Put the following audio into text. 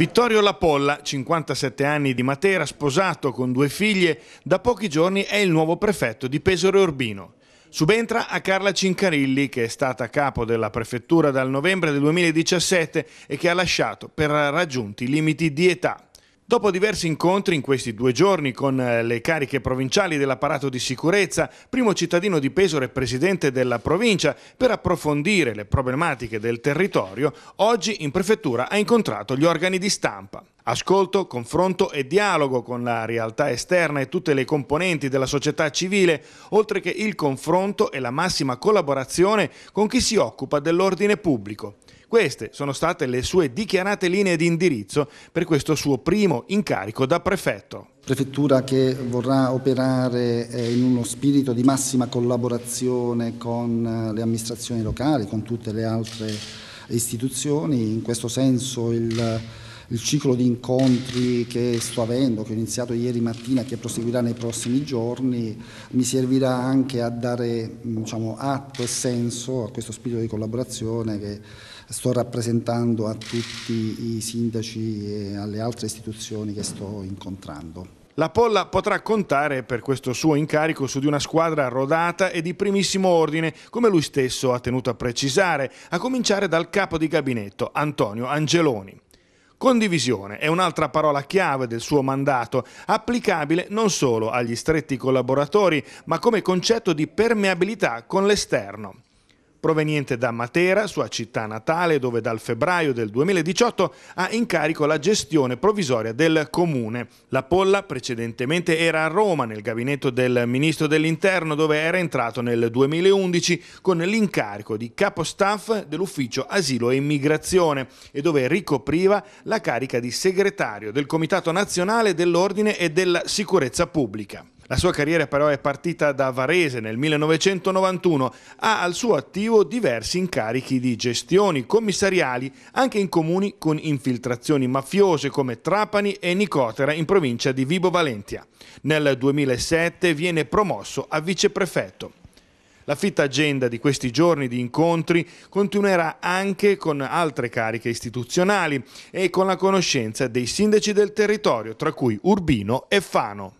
Vittorio Lapolla, 57 anni di Matera, sposato con due figlie, da pochi giorni è il nuovo prefetto di Pesore Urbino. Subentra a Carla Cincarilli, che è stata capo della prefettura dal novembre del 2017 e che ha lasciato per raggiunti limiti di età. Dopo diversi incontri in questi due giorni con eh, le cariche provinciali dell'apparato di sicurezza, primo cittadino di Pesore e presidente della provincia, per approfondire le problematiche del territorio, oggi in prefettura ha incontrato gli organi di stampa. Ascolto, confronto e dialogo con la realtà esterna e tutte le componenti della società civile, oltre che il confronto e la massima collaborazione con chi si occupa dell'ordine pubblico. Queste sono state le sue dichiarate linee di indirizzo per questo suo primo incarico da prefetto. Prefettura che vorrà operare eh, in uno spirito di massima collaborazione con eh, le amministrazioni locali, con tutte le altre istituzioni, in questo senso il il ciclo di incontri che sto avendo, che ho iniziato ieri mattina, e che proseguirà nei prossimi giorni, mi servirà anche a dare diciamo, atto e senso a questo spirito di collaborazione che sto rappresentando a tutti i sindaci e alle altre istituzioni che sto incontrando. La Polla potrà contare per questo suo incarico su di una squadra rodata e di primissimo ordine, come lui stesso ha tenuto a precisare, a cominciare dal capo di gabinetto Antonio Angeloni. Condivisione è un'altra parola chiave del suo mandato, applicabile non solo agli stretti collaboratori, ma come concetto di permeabilità con l'esterno proveniente da Matera, sua città natale, dove dal febbraio del 2018 ha in carico la gestione provvisoria del comune. La Polla precedentemente era a Roma nel gabinetto del ministro dell'Interno dove era entrato nel 2011 con l'incarico di capo staff dell'ufficio asilo e immigrazione e dove ricopriva la carica di segretario del Comitato Nazionale dell'Ordine e della Sicurezza Pubblica. La sua carriera però è partita da Varese nel 1991, ha al suo attivo diversi incarichi di gestioni commissariali anche in comuni con infiltrazioni mafiose come Trapani e Nicotera in provincia di Vibo Valentia. Nel 2007 viene promosso a viceprefetto. La fitta agenda di questi giorni di incontri continuerà anche con altre cariche istituzionali e con la conoscenza dei sindaci del territorio, tra cui Urbino e Fano.